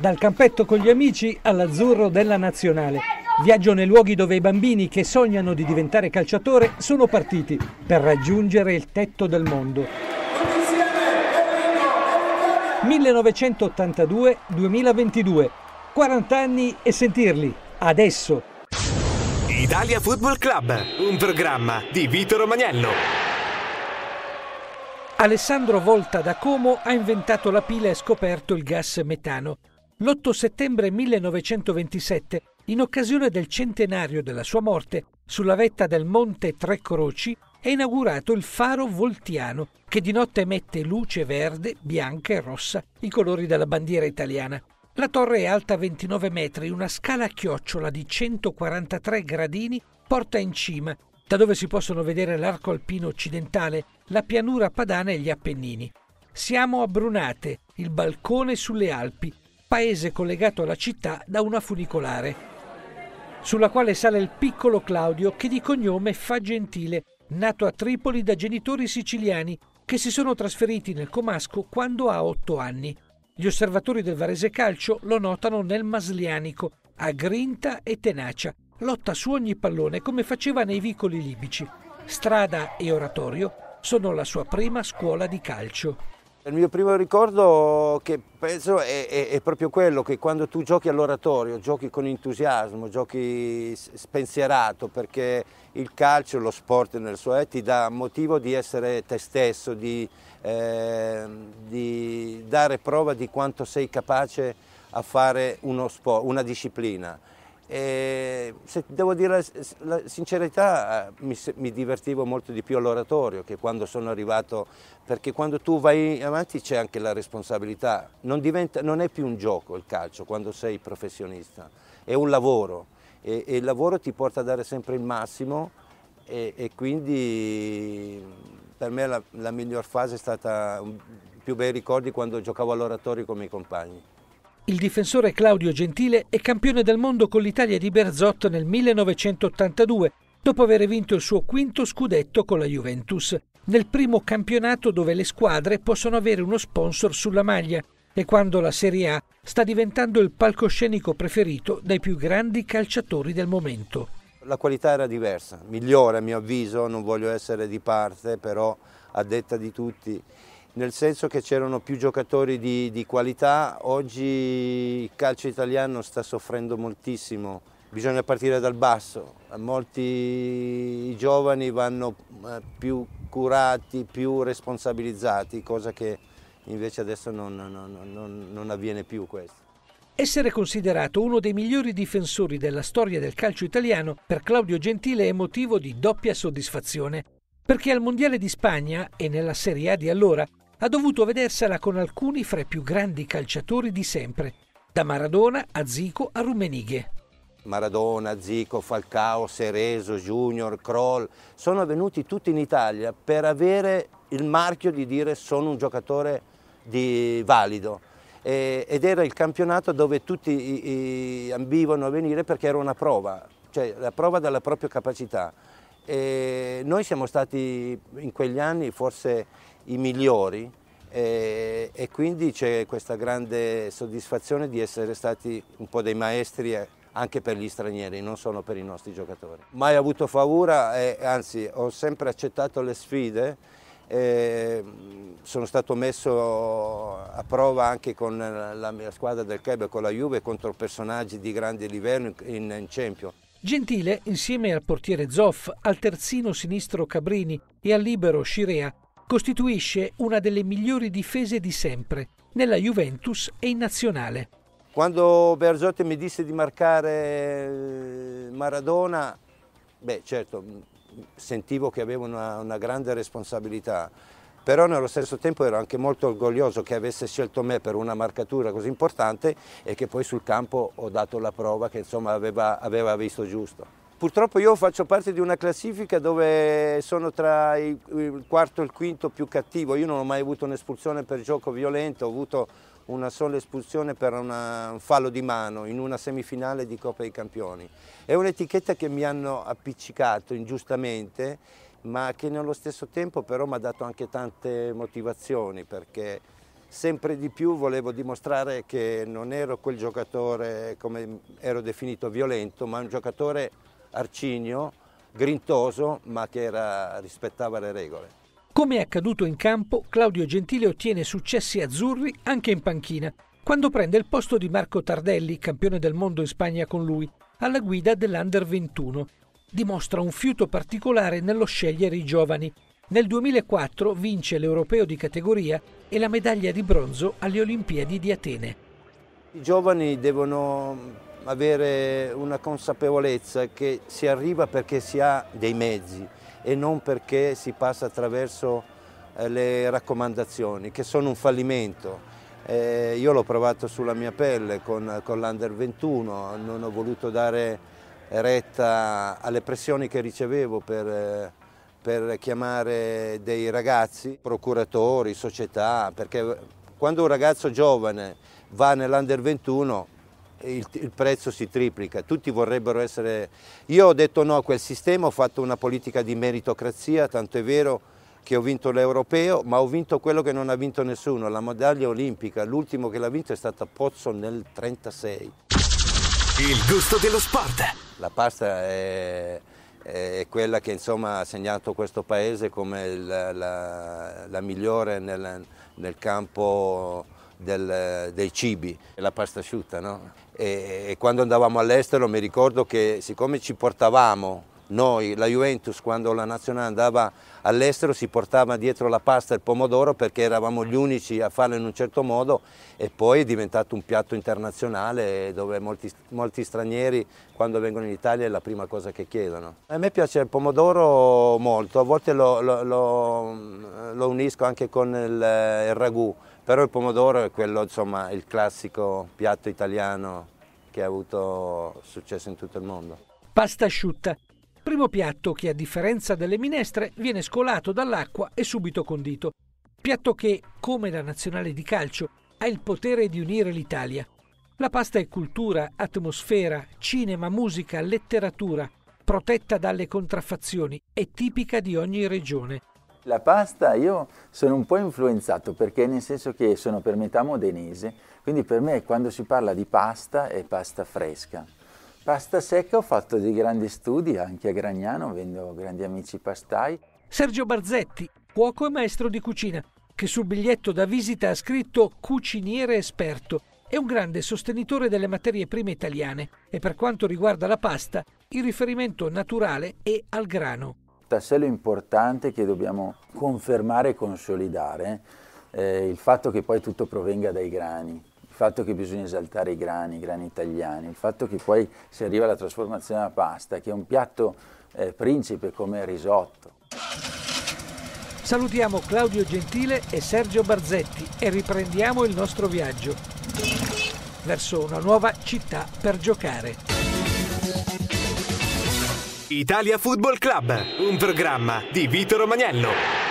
Dal campetto con gli amici all'azzurro della nazionale. Viaggio nei luoghi dove i bambini che sognano di diventare calciatore sono partiti per raggiungere il tetto del mondo. 1982-2022. 40 anni e sentirli. Adesso. Italia Football Club, un programma di Vito Romagnello. Alessandro Volta da Como ha inventato la pila e scoperto il gas metano. L'8 settembre 1927, in occasione del centenario della sua morte, sulla vetta del Monte Tre Croci è inaugurato il faro voltiano che di notte emette luce verde, bianca e rossa, i colori della bandiera italiana. La torre è alta 29 metri, una scala a chiocciola di 143 gradini porta in cima, da dove si possono vedere l'arco alpino occidentale, la pianura padana e gli Appennini. Siamo a Brunate, il balcone sulle Alpi, paese collegato alla città da una funicolare, sulla quale sale il piccolo Claudio che di cognome fa gentile, nato a Tripoli da genitori siciliani che si sono trasferiti nel Comasco quando ha otto anni. Gli osservatori del Varese Calcio lo notano nel Maslianico, a grinta e tenacia, lotta su ogni pallone come faceva nei vicoli libici. Strada e oratorio sono la sua prima scuola di calcio. Il mio primo ricordo che penso è, è, è, proprio quello che quando tu giochi all'oratorio, giochi con entusiasmo, giochi spensierato perché il calcio, lo sport nel suo è, eh, ti dà motivo di essere te stesso, di, eh, di dare prova di quanto sei capace a fare sport, una disciplina. E se devo dire la sincerità, eh, mi, mi divertivo molto di più all'oratorio che quando sono arrivato, perché quando tu vai avanti c'è anche la responsabilità. Non, diventa, non, è più un gioco il calcio quando sei professionista, è un lavoro e, e il lavoro ti porta a dare sempre il massimo e, e quindi per me la, la miglior fase è stata i più bei ricordi quando giocavo all'oratorio con i miei compagni. Il difensore Claudio Gentile è campione del mondo con l'Italia di Berzot nel 1982, dopo aver vinto il suo quinto scudetto con la Juventus, nel primo campionato dove le squadre possono avere uno sponsor sulla maglia e quando la Serie A sta diventando il palcoscenico preferito dai più grandi calciatori del momento. La qualità era diversa, migliore a mio avviso, non voglio essere di parte, però a detta di tutti nel senso che c'erano più giocatori di, di, qualità, oggi il calcio italiano sta soffrendo moltissimo, bisogna partire dal basso, molti giovani vanno eh, più curati, più responsabilizzati, cosa che invece adesso non, non, non, non avviene più questo. Essere considerato uno dei migliori difensori della storia del calcio italiano per Claudio Gentile è motivo di doppia soddisfazione, perché al Mondiale di Spagna e nella Serie A di allora ha dovuto vedersela con alcuni fra i più grandi calciatori di sempre, da Maradona a Zico a Rummenighe. Maradona, Zico, Falcao, Sereso, Junior, Kroll, sono venuti tutti in Italia per avere il marchio di dire sono un giocatore di valido e, ed era il campionato dove tutti i, i ambivano a venire perché era una prova, cioè la prova della propria capacità. E noi siamo stati in quegli anni forse i migliori e, e quindi c'è questa grande soddisfazione di essere stati un po' dei maestri eh, anche per gli stranieri, non solo per i nostri giocatori. Mai avuto paura, e, anzi ho sempre accettato le sfide, sono stato messo a prova anche con la mia squadra del club, con la Juve, contro personaggi di grande livello in, in Champions. Gentile, insieme al portiere Zoff, al terzino sinistro Cabrini e al libero Scirea, costituisce una delle migliori difese di sempre nella Juventus e in nazionale. Quando Berzotti mi disse di marcare eh, Maradona, beh certo, sentivo che avevo una, una grande responsabilità, però nello stesso tempo ero anche molto orgoglioso che avesse scelto me per una marcatura così importante e che poi sul campo ho dato la prova che insomma aveva, aveva visto giusto. Purtroppo io faccio parte di una classifica dove sono tra il quarto e il quinto più cattivo, io non ho mai avuto un'espulsione per gioco violento, ho avuto una sola espulsione per una, un fallo di mano in una semifinale di Coppa dei Campioni. È un'etichetta che mi hanno appiccicato ingiustamente, ma che nello stesso tempo però mi ha dato anche tante motivazioni perché sempre di più volevo dimostrare che non ero quel giocatore come ero definito violento, ma un giocatore arcigno, grintoso, ma che era, rispettava le regole. Come è accaduto in campo, Claudio Gentile ottiene successi azzurri anche in panchina, quando prende il posto di Marco Tardelli, campione del mondo in Spagna con lui, alla guida dell'Under 21. Dimostra un fiuto particolare nello scegliere i giovani. Nel 2004 vince l'Europeo di categoria e la medaglia di bronzo alle Olimpiadi di Atene. I giovani devono avere una consapevolezza che si arriva perché si ha dei mezzi e non perché si passa attraverso eh, le raccomandazioni che sono un fallimento. Eh, io l'ho provato sulla mia pelle con, con l'Under 21, non ho voluto dare retta alle pressioni che ricevevo per, eh, per chiamare dei ragazzi, procuratori, società, perché quando un ragazzo giovane va nell'Under 21 il, il, prezzo si triplica, tutti vorrebbero essere... Io ho detto no a quel sistema, ho fatto una politica di meritocrazia, tanto è vero che ho vinto l'europeo, ma ho vinto quello che non ha vinto nessuno, la medaglia olimpica, l'ultimo che l'ha vinto è stato Pozzo nel 1936. Il gusto dello sport. La pasta è, è quella che insomma, ha segnato questo paese come la, la, la migliore nel, nel campo del, dei cibi, la pasta asciutta. No? E, e quando andavamo all'estero mi ricordo che siccome ci portavamo noi, la Juventus, quando la nazionale andava all'estero si portava dietro la pasta e il pomodoro perché eravamo gli unici a farlo in un certo modo e poi è diventato un piatto internazionale dove molti, molti stranieri quando vengono in Italia è la prima cosa che chiedono. A me piace il pomodoro molto, a volte lo, lo, lo, lo unisco anche con il, il ragù, però il pomodoro è quello, insomma, il classico piatto italiano che ha avuto successo in tutto il mondo. Pasta asciutta, primo piatto che a differenza delle minestre viene scolato dall'acqua e subito condito. Piatto che, come la nazionale di calcio, ha il potere di unire l'Italia. La pasta è cultura, atmosfera, cinema, musica, letteratura, protetta dalle contraffazioni è tipica di ogni regione. La pasta io sono un po' influenzato perché nel senso che sono per metà modenese, quindi per me quando si parla di pasta è pasta fresca, Pasta secca ho fatto dei grandi studi anche a Gragnano, avendo grandi amici pastai. Sergio Barzetti, cuoco e maestro di cucina, che sul biglietto da visita ha scritto cuciniere esperto. È un grande sostenitore delle materie prime italiane e per quanto riguarda la pasta, il riferimento naturale è al grano. Tassello importante che dobbiamo confermare e consolidare eh, il fatto che poi tutto provenga dai grani il fatto che bisogna esaltare i grani, i grani italiani, il fatto che poi si arriva alla trasformazione della pasta, che è un piatto eh, principe come risotto. Salutiamo Claudio Gentile e Sergio Barzetti e riprendiamo il nostro viaggio verso una nuova città per giocare. Italia Football Club, un programma di Vito Romagnello.